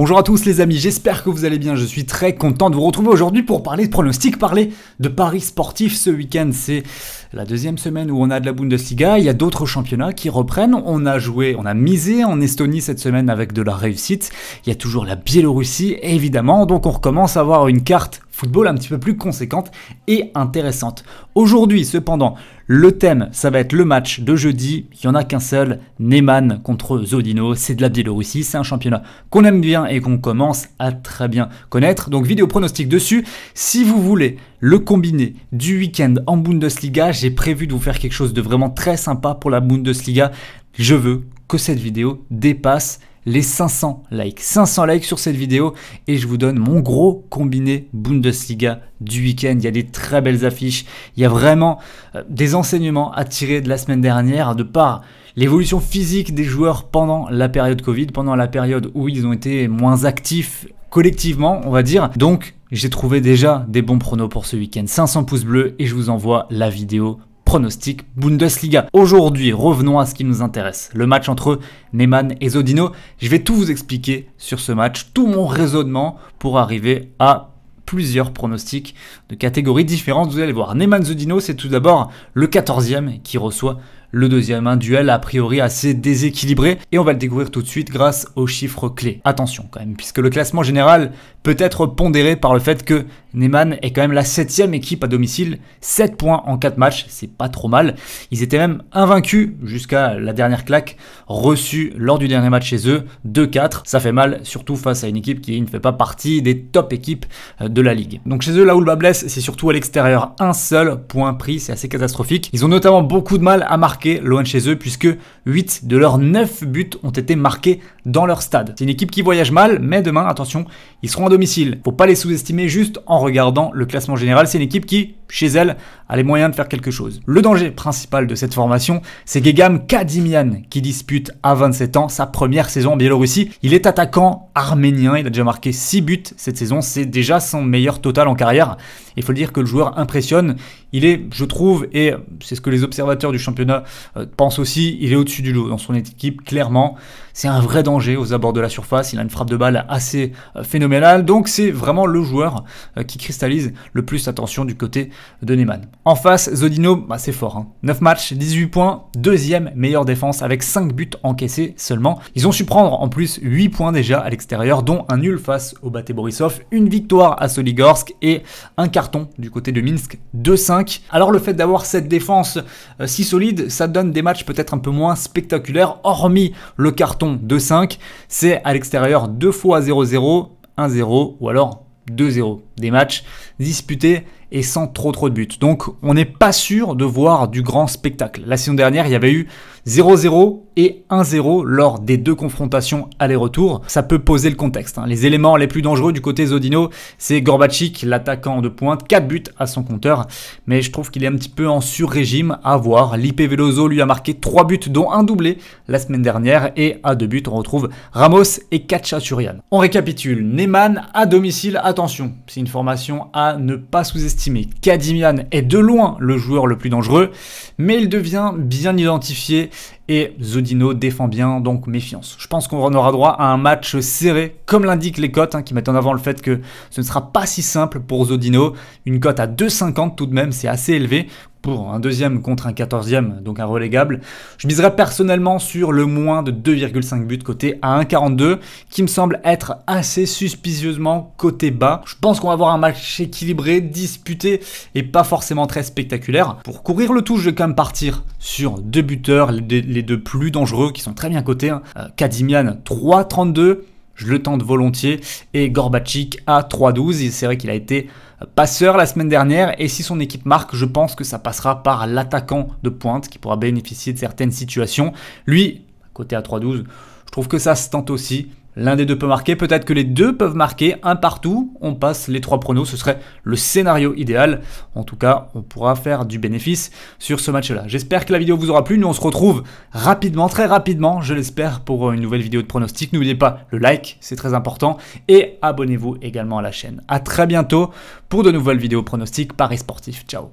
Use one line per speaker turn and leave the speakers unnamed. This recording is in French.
Bonjour à tous les amis, j'espère que vous allez bien. Je suis très content de vous retrouver aujourd'hui pour parler de pronostics, parler de paris sportifs ce week-end. C'est la deuxième semaine où on a de la Bundesliga. Il y a d'autres championnats qui reprennent. On a joué, on a misé en Estonie cette semaine avec de la réussite. Il y a toujours la Biélorussie, évidemment. Donc on recommence à avoir une carte football un petit peu plus conséquente et intéressante. Aujourd'hui, cependant, le thème, ça va être le match de jeudi. Il n'y en a qu'un seul, Neyman contre Zodino. C'est de la Biélorussie, c'est un championnat qu'on aime bien et qu'on commence à très bien connaître. Donc vidéo pronostic dessus. Si vous voulez le combiné du week-end en Bundesliga, j'ai prévu de vous faire quelque chose de vraiment très sympa pour la Bundesliga. Je veux que cette vidéo dépasse les 500 likes. 500 likes sur cette vidéo et je vous donne mon gros combiné Bundesliga du week-end. Il y a des très belles affiches, il y a vraiment euh, des enseignements à tirer de la semaine dernière de par l'évolution physique des joueurs pendant la période Covid, pendant la période où ils ont été moins actifs collectivement, on va dire. Donc j'ai trouvé déjà des bons pronos pour ce week-end. 500 pouces bleus et je vous envoie la vidéo pronostic Bundesliga. Aujourd'hui, revenons à ce qui nous intéresse, le match entre Neyman et Zodino. Je vais tout vous expliquer sur ce match, tout mon raisonnement pour arriver à plusieurs pronostics de catégories différentes. Vous allez voir, Neyman Zodino, c'est tout d'abord le 14e qui reçoit le deuxième, un duel a priori assez déséquilibré et on va le découvrir tout de suite grâce aux chiffres clés. Attention quand même, puisque le classement général peut être pondéré par le fait que Neyman est quand même la septième équipe à domicile, 7 points en 4 matchs, c'est pas trop mal. Ils étaient même invaincus jusqu'à la dernière claque reçue lors du dernier match chez eux, 2-4. Ça fait mal, surtout face à une équipe qui ne fait pas partie des top équipes euh, de la ligue. Donc chez eux, là où le blesse, c'est surtout à l'extérieur, un seul point pris, c'est assez catastrophique. Ils ont notamment beaucoup de mal à marquer loin de chez eux puisque 8 de leurs 9 buts ont été marqués dans leur stade. C'est une équipe qui voyage mal, mais demain, attention, ils seront à domicile. Faut pas les sous-estimer juste en regardant le classement général. C'est une équipe qui, chez elle, a les moyens de faire quelque chose. Le danger principal de cette formation, c'est Gegam Kadimian qui dispute à 27 ans sa première saison en Biélorussie. Il est attaquant arménien, il a déjà marqué 6 buts cette saison, c'est déjà son meilleur total en carrière. Il faut le dire que le joueur impressionne, il est, je trouve, et c'est ce que les observateurs du championnat euh, pensent aussi, il est au-dessus du lot dans son équipe, clairement. C'est un vrai danger aux abords de la surface, il a une frappe de balle assez euh, phénoménale, donc c'est vraiment le joueur euh, qui cristallise le plus l'attention du côté de Neyman. En face, Zodino, bah, c'est fort. 9 hein. matchs, 18 points, deuxième meilleure défense avec 5 buts encaissés seulement. Ils ont su prendre en plus 8 points déjà à l'extérieur, dont un nul face au Bate Borisov, une victoire à Soligorsk et un carton du côté de Minsk 2-5. Alors le fait d'avoir cette défense euh, si solide, ça donne des matchs peut-être un peu moins spectaculaires, hormis le carton de 5. C'est à l'extérieur 2 fois 0-0, 1-0 ou alors 2-0. Des matchs disputés et sans trop trop de buts. Donc on n'est pas sûr de voir du grand spectacle. La saison dernière, il y avait eu 0-0 et 1-0 lors des deux confrontations aller-retour. Ça peut poser le contexte. Hein. Les éléments les plus dangereux du côté Zodino, c'est Gorbachik, l'attaquant de pointe, 4 buts à son compteur. Mais je trouve qu'il est un petit peu en sur-régime à voir. L'IP Veloso lui a marqué 3 buts, dont un doublé la semaine dernière. Et à 2 buts, on retrouve Ramos et Kachaturian. On récapitule. Neyman à domicile, attention, c'est une formation à ne pas sous-estimer mais Kadimian est de loin le joueur le plus dangereux, mais il devient bien identifié et Zodino défend bien, donc méfiance. Je pense qu'on aura droit à un match serré, comme l'indiquent les cotes, hein, qui mettent en avant le fait que ce ne sera pas si simple pour Zodino. Une cote à 2,50 tout de même, c'est assez élevé pour un deuxième contre un quatorzième, donc un relégable. Je miserais personnellement sur le moins de 2,5 buts côté à 1,42, qui me semble être assez suspicieusement côté bas. Je pense qu'on va avoir un match équilibré, disputé et pas forcément très spectaculaire. Pour courir le tout, je vais quand même partir sur deux buteurs, les deux plus dangereux qui sont très bien cotés. Hein. Euh, Kadimian 3,32 je le tente volontiers. Et Gorbatchik à 3-12, c'est vrai qu'il a été passeur la semaine dernière. Et si son équipe marque, je pense que ça passera par l'attaquant de pointe qui pourra bénéficier de certaines situations. Lui, côté à 3-12, je trouve que ça se tente aussi. L'un des deux peut marquer, peut-être que les deux peuvent marquer, un partout, on passe les trois pronos, ce serait le scénario idéal. En tout cas, on pourra faire du bénéfice sur ce match-là. J'espère que la vidéo vous aura plu, nous on se retrouve rapidement, très rapidement, je l'espère, pour une nouvelle vidéo de pronostic. N'oubliez pas le like, c'est très important, et abonnez-vous également à la chaîne. A très bientôt pour de nouvelles vidéos pronostics paris Sportif. Ciao